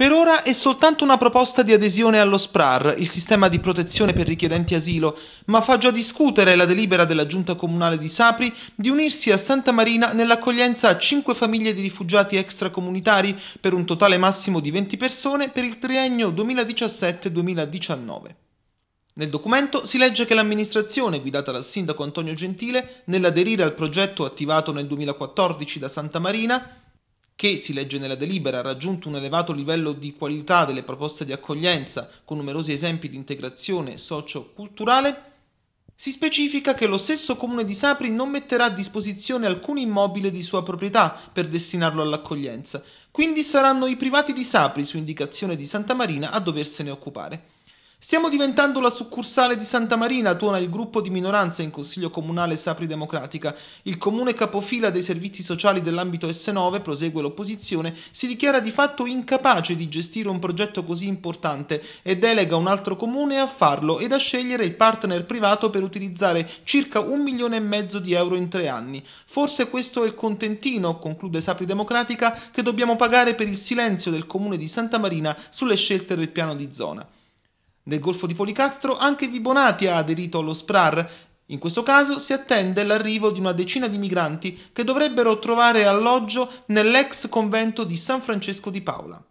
Per ora è soltanto una proposta di adesione allo SPRAR, il sistema di protezione per richiedenti asilo, ma fa già discutere la delibera della Giunta Comunale di Sapri di unirsi a Santa Marina nell'accoglienza a 5 famiglie di rifugiati extracomunitari per un totale massimo di 20 persone per il triennio 2017-2019. Nel documento si legge che l'amministrazione, guidata dal sindaco Antonio Gentile, nell'aderire al progetto attivato nel 2014 da Santa Marina, che, si legge nella delibera, ha raggiunto un elevato livello di qualità delle proposte di accoglienza, con numerosi esempi di integrazione socio-culturale, si specifica che lo stesso comune di Sapri non metterà a disposizione alcun immobile di sua proprietà per destinarlo all'accoglienza, quindi saranno i privati di Sapri, su indicazione di Santa Marina, a doversene occupare. Stiamo diventando la succursale di Santa Marina, tuona il gruppo di minoranza in Consiglio Comunale Sapri Democratica. Il comune capofila dei servizi sociali dell'ambito S9, prosegue l'opposizione, si dichiara di fatto incapace di gestire un progetto così importante e delega un altro comune a farlo ed a scegliere il partner privato per utilizzare circa un milione e mezzo di euro in tre anni. Forse questo è il contentino, conclude Sapri Democratica, che dobbiamo pagare per il silenzio del comune di Santa Marina sulle scelte del piano di zona. Nel Golfo di Policastro anche Vibonati ha aderito allo SPRAR. In questo caso si attende l'arrivo di una decina di migranti che dovrebbero trovare alloggio nell'ex convento di San Francesco di Paola.